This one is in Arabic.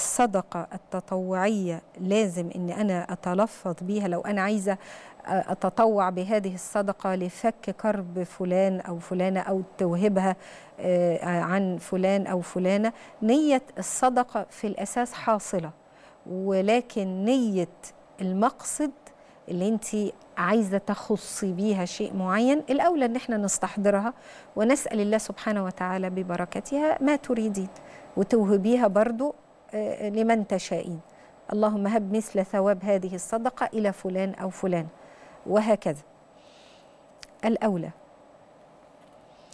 الصدقة التطوعية لازم أن أنا أتلفظ بيها لو أنا عايزة آه، أتطوع بهذه الصدقة لفك كرب فلان أو فلانة أو توهبها آه، عن فلان أو فلانة نية الصدقة في الأساس حاصلة ولكن نية المقصد اللي انت عايزه تخصي بيها شيء معين الاولى ان احنا نستحضرها ونسال الله سبحانه وتعالى ببركتها ما تريدين وتوهبيها برضو آه، لمن تشائين اللهم هب مثل ثواب هذه الصدقة إلى فلان أو فلان وهكذا الأولى